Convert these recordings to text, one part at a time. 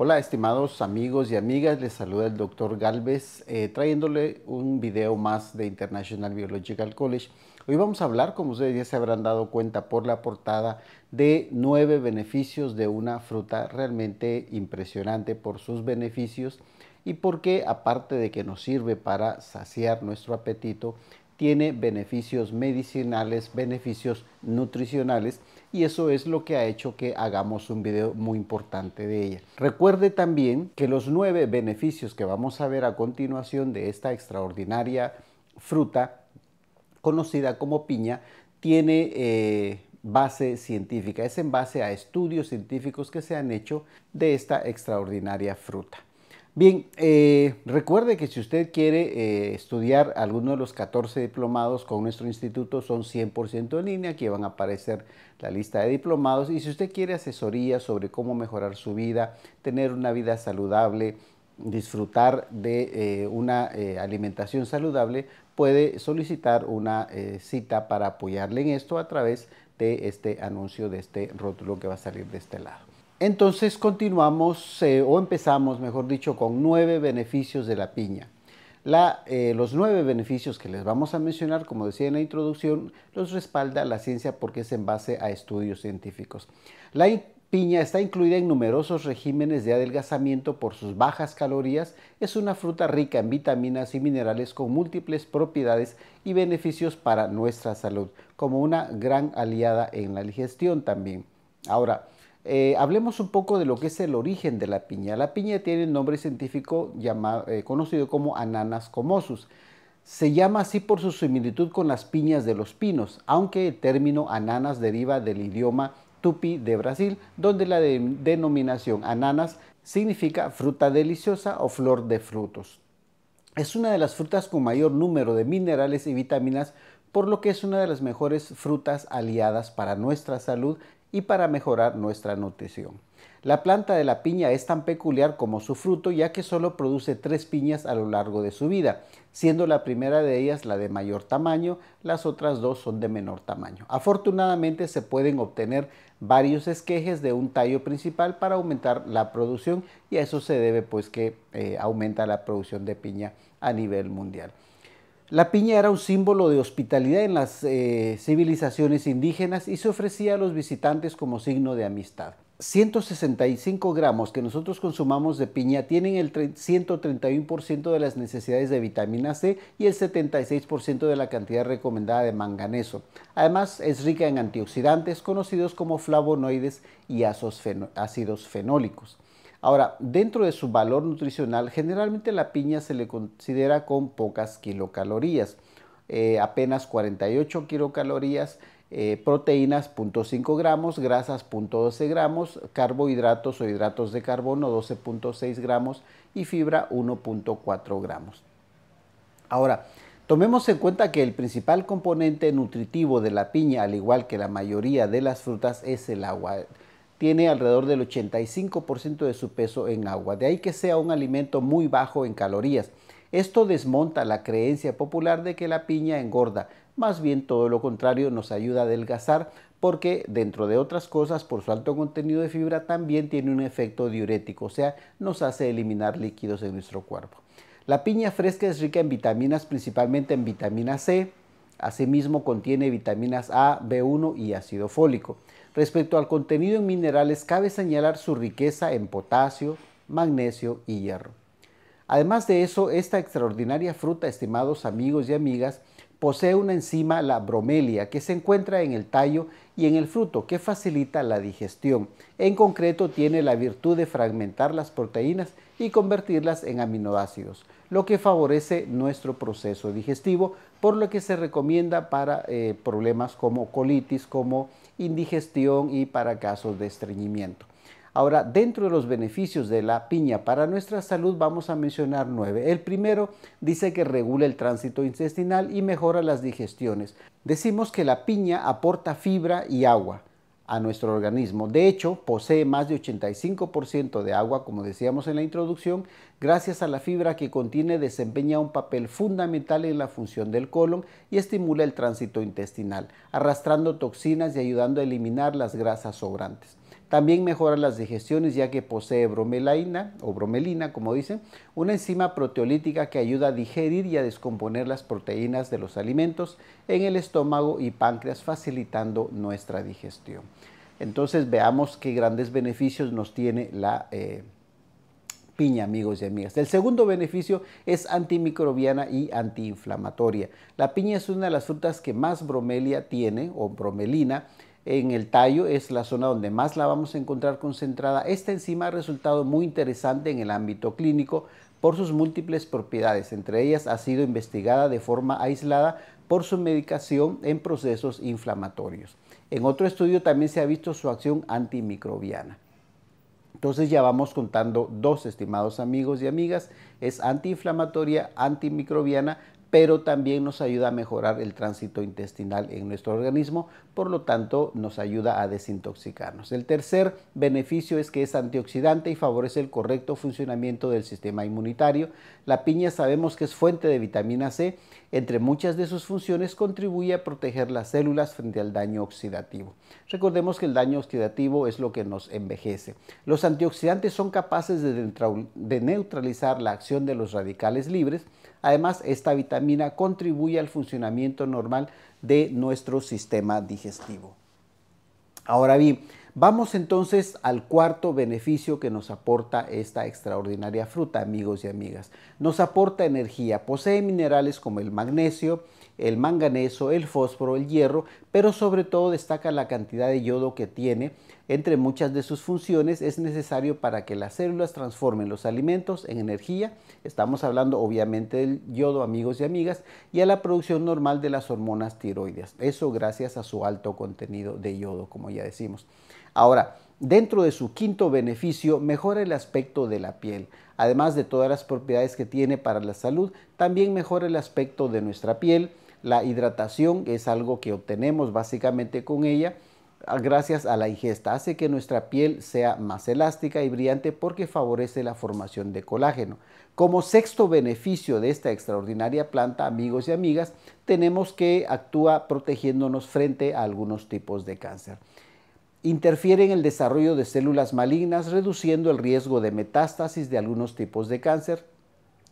Hola estimados amigos y amigas, les saluda el doctor Galvez eh, trayéndole un video más de International Biological College. Hoy vamos a hablar, como ustedes ya se habrán dado cuenta por la portada, de nueve beneficios de una fruta realmente impresionante por sus beneficios y porque aparte de que nos sirve para saciar nuestro apetito, tiene beneficios medicinales, beneficios nutricionales y eso es lo que ha hecho que hagamos un video muy importante de ella. Recuerde también que los nueve beneficios que vamos a ver a continuación de esta extraordinaria fruta conocida como piña tiene eh, base científica, es en base a estudios científicos que se han hecho de esta extraordinaria fruta. Bien, eh, recuerde que si usted quiere eh, estudiar alguno de los 14 diplomados con nuestro instituto, son 100% en línea, aquí van a aparecer la lista de diplomados. Y si usted quiere asesoría sobre cómo mejorar su vida, tener una vida saludable, disfrutar de eh, una alimentación saludable, puede solicitar una cita para apoyarle en esto a través de este anuncio, de este rótulo que va a salir de este lado. Entonces continuamos eh, o empezamos, mejor dicho, con nueve beneficios de la piña. Eh, los nueve beneficios que les vamos a mencionar, como decía en la introducción, los respalda la ciencia porque es en base a estudios científicos. La piña está incluida en numerosos regímenes de adelgazamiento por sus bajas calorías. Es una fruta rica en vitaminas y minerales con múltiples propiedades y beneficios para nuestra salud, como una gran aliada en la digestión también. Ahora, eh, hablemos un poco de lo que es el origen de la piña. La piña tiene un nombre científico eh, conocido como Ananas comosus. Se llama así por su similitud con las piñas de los pinos, aunque el término ananas deriva del idioma tupi de Brasil, donde la denominación ananas significa fruta deliciosa o flor de frutos. Es una de las frutas con mayor número de minerales y vitaminas por lo que es una de las mejores frutas aliadas para nuestra salud y para mejorar nuestra nutrición. La planta de la piña es tan peculiar como su fruto ya que solo produce tres piñas a lo largo de su vida, siendo la primera de ellas la de mayor tamaño, las otras dos son de menor tamaño. Afortunadamente se pueden obtener varios esquejes de un tallo principal para aumentar la producción y a eso se debe pues que eh, aumenta la producción de piña a nivel mundial. La piña era un símbolo de hospitalidad en las eh, civilizaciones indígenas y se ofrecía a los visitantes como signo de amistad. 165 gramos que nosotros consumamos de piña tienen el 131% de las necesidades de vitamina C y el 76% de la cantidad recomendada de manganeso. Además, es rica en antioxidantes conocidos como flavonoides y ácidos fenólicos. Ahora, dentro de su valor nutricional, generalmente la piña se le considera con pocas kilocalorías, eh, apenas 48 kilocalorías, eh, proteínas 0.5 gramos, grasas 0.12 gramos, carbohidratos o hidratos de carbono 12.6 gramos y fibra 1.4 gramos. Ahora, Tomemos en cuenta que el principal componente nutritivo de la piña, al igual que la mayoría de las frutas, es el agua tiene alrededor del 85% de su peso en agua, de ahí que sea un alimento muy bajo en calorías. Esto desmonta la creencia popular de que la piña engorda, más bien todo lo contrario nos ayuda a adelgazar porque dentro de otras cosas por su alto contenido de fibra también tiene un efecto diurético, o sea, nos hace eliminar líquidos en nuestro cuerpo. La piña fresca es rica en vitaminas, principalmente en vitamina C, asimismo contiene vitaminas A, B1 y ácido fólico. Respecto al contenido en minerales, cabe señalar su riqueza en potasio, magnesio y hierro. Además de eso, esta extraordinaria fruta, estimados amigos y amigas, posee una enzima, la bromelia, que se encuentra en el tallo y en el fruto, que facilita la digestión. En concreto, tiene la virtud de fragmentar las proteínas y convertirlas en aminoácidos, lo que favorece nuestro proceso digestivo, por lo que se recomienda para eh, problemas como colitis, como indigestión y para casos de estreñimiento. Ahora, dentro de los beneficios de la piña para nuestra salud vamos a mencionar nueve. El primero dice que regula el tránsito intestinal y mejora las digestiones. Decimos que la piña aporta fibra y agua a nuestro organismo. De hecho, posee más de 85% de agua, como decíamos en la introducción, gracias a la fibra que contiene desempeña un papel fundamental en la función del colon y estimula el tránsito intestinal, arrastrando toxinas y ayudando a eliminar las grasas sobrantes. También mejora las digestiones ya que posee bromelaina o bromelina, como dicen, una enzima proteolítica que ayuda a digerir y a descomponer las proteínas de los alimentos en el estómago y páncreas, facilitando nuestra digestión. Entonces veamos qué grandes beneficios nos tiene la eh, piña, amigos y amigas. El segundo beneficio es antimicrobiana y antiinflamatoria. La piña es una de las frutas que más bromelia tiene o bromelina en el tallo es la zona donde más la vamos a encontrar concentrada. Esta enzima ha resultado muy interesante en el ámbito clínico por sus múltiples propiedades, entre ellas ha sido investigada de forma aislada por su medicación en procesos inflamatorios. En otro estudio también se ha visto su acción antimicrobiana. Entonces ya vamos contando dos, estimados amigos y amigas, es antiinflamatoria, antimicrobiana, pero también nos ayuda a mejorar el tránsito intestinal en nuestro organismo, por lo tanto nos ayuda a desintoxicarnos. El tercer beneficio es que es antioxidante y favorece el correcto funcionamiento del sistema inmunitario. La piña sabemos que es fuente de vitamina C, entre muchas de sus funciones contribuye a proteger las células frente al daño oxidativo. Recordemos que el daño oxidativo es lo que nos envejece. Los antioxidantes son capaces de neutralizar la acción de los radicales libres, Además, esta vitamina contribuye al funcionamiento normal de nuestro sistema digestivo. Ahora bien, vamos entonces al cuarto beneficio que nos aporta esta extraordinaria fruta, amigos y amigas. Nos aporta energía, posee minerales como el magnesio, el manganeso, el fósforo, el hierro, pero sobre todo destaca la cantidad de yodo que tiene, entre muchas de sus funciones es necesario para que las células transformen los alimentos en energía, estamos hablando obviamente del yodo amigos y amigas, y a la producción normal de las hormonas tiroides, eso gracias a su alto contenido de yodo, como ya decimos. Ahora, Dentro de su quinto beneficio, mejora el aspecto de la piel. Además de todas las propiedades que tiene para la salud, también mejora el aspecto de nuestra piel. La hidratación es algo que obtenemos básicamente con ella gracias a la ingesta. Hace que nuestra piel sea más elástica y brillante porque favorece la formación de colágeno. Como sexto beneficio de esta extraordinaria planta, amigos y amigas, tenemos que actúa protegiéndonos frente a algunos tipos de cáncer. Interfiere en el desarrollo de células malignas, reduciendo el riesgo de metástasis de algunos tipos de cáncer,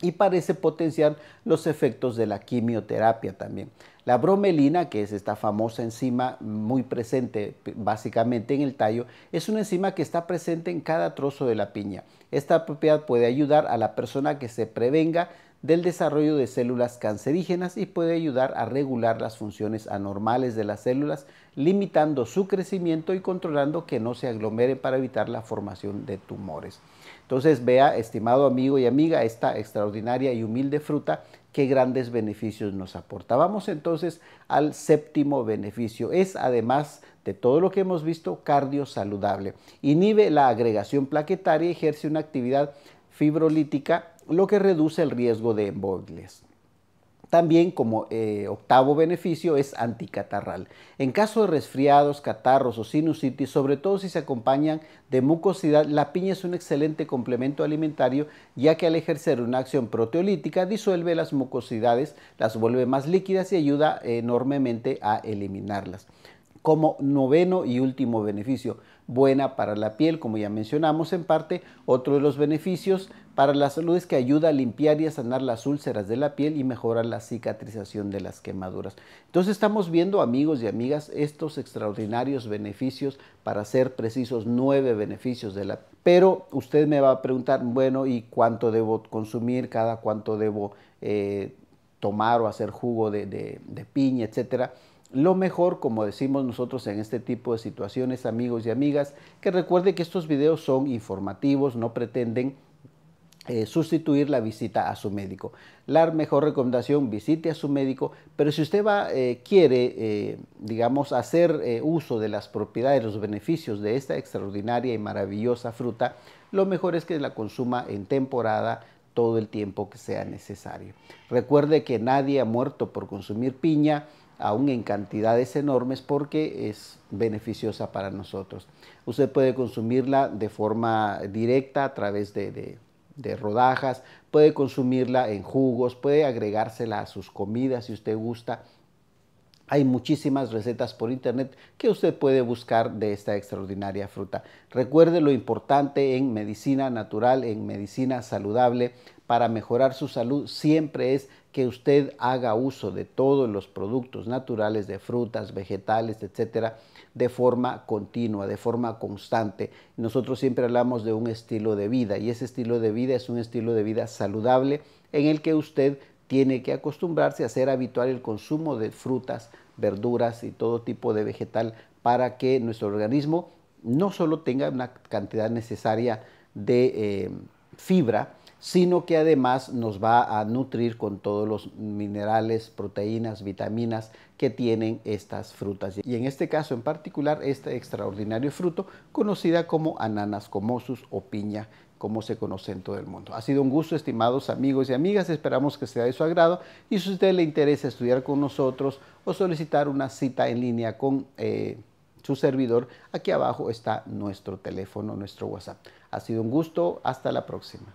y parece potenciar los efectos de la quimioterapia también. La bromelina, que es esta famosa enzima muy presente básicamente en el tallo, es una enzima que está presente en cada trozo de la piña. Esta propiedad puede ayudar a la persona que se prevenga del desarrollo de células cancerígenas y puede ayudar a regular las funciones anormales de las células, limitando su crecimiento y controlando que no se aglomere para evitar la formación de tumores. Entonces vea, estimado amigo y amiga, esta extraordinaria y humilde fruta, qué grandes beneficios nos aporta. Vamos entonces al séptimo beneficio. Es además de todo lo que hemos visto cardiosaludable. Inhibe la agregación plaquetaria y ejerce una actividad fibrolítica, lo que reduce el riesgo de embolias. También como eh, octavo beneficio es anticatarral. En caso de resfriados, catarros o sinusitis, sobre todo si se acompañan de mucosidad, la piña es un excelente complemento alimentario ya que al ejercer una acción proteolítica disuelve las mucosidades, las vuelve más líquidas y ayuda enormemente a eliminarlas. Como noveno y último beneficio, buena para la piel, como ya mencionamos en parte. Otro de los beneficios para la salud es que ayuda a limpiar y a sanar las úlceras de la piel y mejora la cicatrización de las quemaduras. Entonces estamos viendo, amigos y amigas, estos extraordinarios beneficios, para ser precisos, nueve beneficios de la piel. Pero usted me va a preguntar, bueno, ¿y cuánto debo consumir? ¿Cada cuánto debo eh, tomar o hacer jugo de, de piña, etcétera? Lo mejor, como decimos nosotros en este tipo de situaciones, amigos y amigas, que recuerde que estos videos son informativos, no pretenden eh, sustituir la visita a su médico. La mejor recomendación, visite a su médico, pero si usted va, eh, quiere, eh, digamos, hacer uso de las propiedades, los beneficios de esta extraordinaria y maravillosa fruta, lo mejor es que la consuma en temporada, todo el tiempo que sea necesario. Recuerde que nadie ha muerto por consumir piña, aún en cantidades enormes porque es beneficiosa para nosotros. Usted puede consumirla de forma directa a través de, de, rodajas, puede consumirla en jugos, puede agregársela a sus comidas si usted gusta hay muchísimas recetas por internet que usted puede buscar de esta extraordinaria fruta. Recuerde lo importante en medicina natural, en medicina saludable, para mejorar su salud siempre es que usted haga uso de todos los productos naturales, de frutas, vegetales, etcétera, de forma continua, de forma constante. Nosotros siempre hablamos de un estilo de vida y ese estilo de vida es un estilo de vida saludable en el que usted tiene que acostumbrarse a hacer habitual el consumo de frutas, verduras y todo tipo de vegetal para que nuestro organismo no solo tenga una cantidad necesaria de eh, fibra, sino que además nos va a nutrir con todos los minerales, proteínas, vitaminas que tienen estas frutas. Y en este caso en particular, este extraordinario fruto conocida como ananas comosus o piña como se conoce en todo el mundo. Ha sido un gusto, estimados amigos y amigas, esperamos que sea de su agrado y si a usted le interesa estudiar con nosotros o solicitar una cita en línea con eh, su servidor, aquí abajo está nuestro teléfono, nuestro WhatsApp. Ha sido un gusto, hasta la próxima.